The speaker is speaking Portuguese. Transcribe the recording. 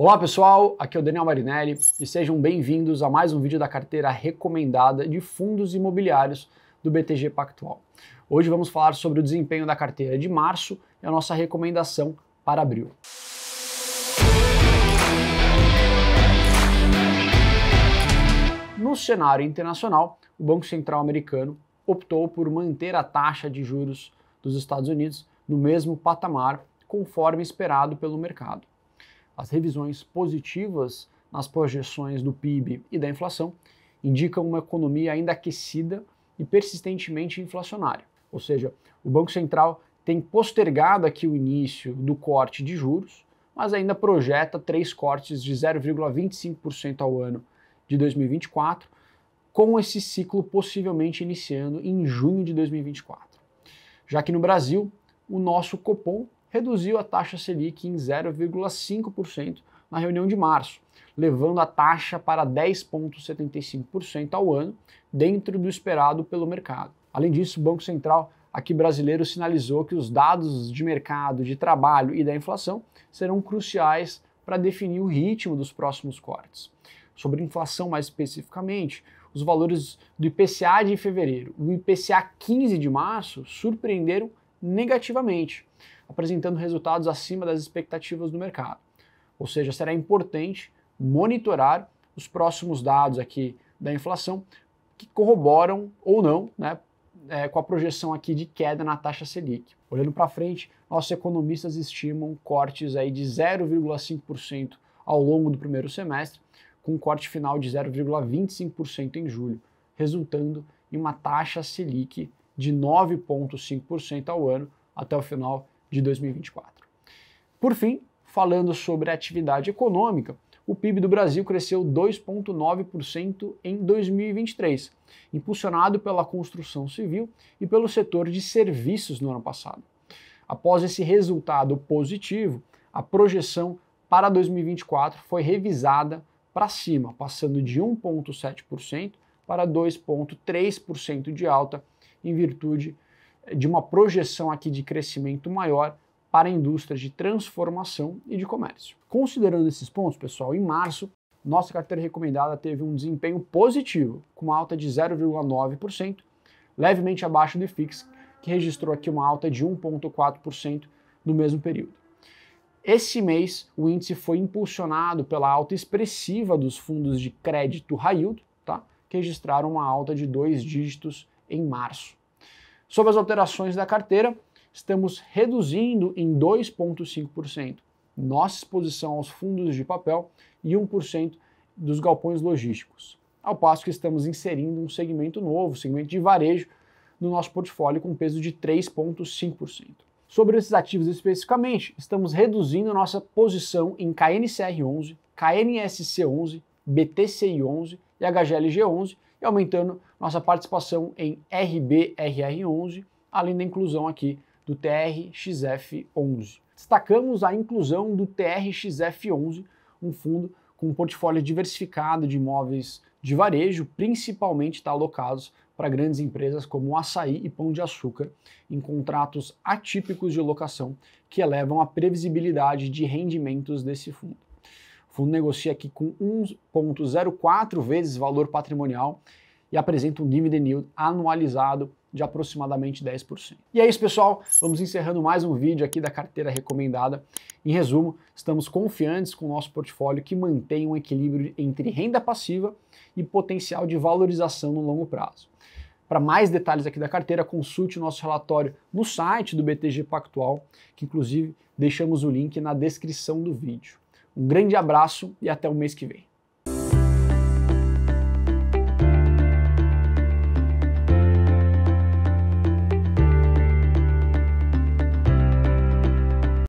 Olá pessoal, aqui é o Daniel Marinelli e sejam bem-vindos a mais um vídeo da carteira recomendada de fundos imobiliários do BTG Pactual. Hoje vamos falar sobre o desempenho da carteira de março e a nossa recomendação para abril. No cenário internacional, o Banco Central americano optou por manter a taxa de juros dos Estados Unidos no mesmo patamar conforme esperado pelo mercado. As revisões positivas nas projeções do PIB e da inflação indicam uma economia ainda aquecida e persistentemente inflacionária. Ou seja, o Banco Central tem postergado aqui o início do corte de juros, mas ainda projeta três cortes de 0,25% ao ano de 2024, com esse ciclo possivelmente iniciando em junho de 2024. Já que no Brasil, o nosso Copom reduziu a taxa Selic em 0,5% na reunião de março, levando a taxa para 10,75% ao ano, dentro do esperado pelo mercado. Além disso, o Banco Central aqui brasileiro sinalizou que os dados de mercado, de trabalho e da inflação serão cruciais para definir o ritmo dos próximos cortes. Sobre inflação mais especificamente, os valores do IPCA de fevereiro e o IPCA 15 de março surpreenderam negativamente, apresentando resultados acima das expectativas do mercado. Ou seja, será importante monitorar os próximos dados aqui da inflação que corroboram ou não né, é, com a projeção aqui de queda na taxa Selic. Olhando para frente, nossos economistas estimam cortes aí de 0,5% ao longo do primeiro semestre, com um corte final de 0,25% em julho, resultando em uma taxa Selic de 9,5% ao ano até o final de 2024. Por fim, falando sobre a atividade econômica, o PIB do Brasil cresceu 2,9% em 2023, impulsionado pela construção civil e pelo setor de serviços no ano passado. Após esse resultado positivo, a projeção para 2024 foi revisada para cima, passando de 1,7% para 2,3% de alta em virtude de uma projeção aqui de crescimento maior para indústrias de transformação e de comércio. Considerando esses pontos, pessoal, em março, nossa carteira recomendada teve um desempenho positivo, com uma alta de 0,9%, levemente abaixo do IFIX, que registrou aqui uma alta de 1,4% no mesmo período. Esse mês, o índice foi impulsionado pela alta expressiva dos fundos de crédito high yield, tá? que registraram uma alta de dois dígitos em março. Sobre as alterações da carteira, estamos reduzindo em 2,5% nossa exposição aos fundos de papel e 1% dos galpões logísticos. Ao passo que estamos inserindo um segmento novo, segmento de varejo, no nosso portfólio com peso de 3,5%. Sobre esses ativos especificamente, estamos reduzindo nossa posição em KNCR11, KNSC11, BTCI11 e HGLG11 e aumentando nossa participação em RBRR11, além da inclusão aqui do TRXF11. Destacamos a inclusão do TRXF11, um fundo com um portfólio diversificado de imóveis de varejo, principalmente tá, alocados para grandes empresas como Açaí e Pão de Açúcar, em contratos atípicos de locação que elevam a previsibilidade de rendimentos desse fundo fundo negocia aqui com 1,04 vezes valor patrimonial e apresenta um dividend yield anualizado de aproximadamente 10%. E é isso, pessoal. Vamos encerrando mais um vídeo aqui da carteira recomendada. Em resumo, estamos confiantes com o nosso portfólio que mantém um equilíbrio entre renda passiva e potencial de valorização no longo prazo. Para mais detalhes aqui da carteira, consulte o nosso relatório no site do BTG Pactual, que inclusive deixamos o link na descrição do vídeo. Um grande abraço e até o mês que vem.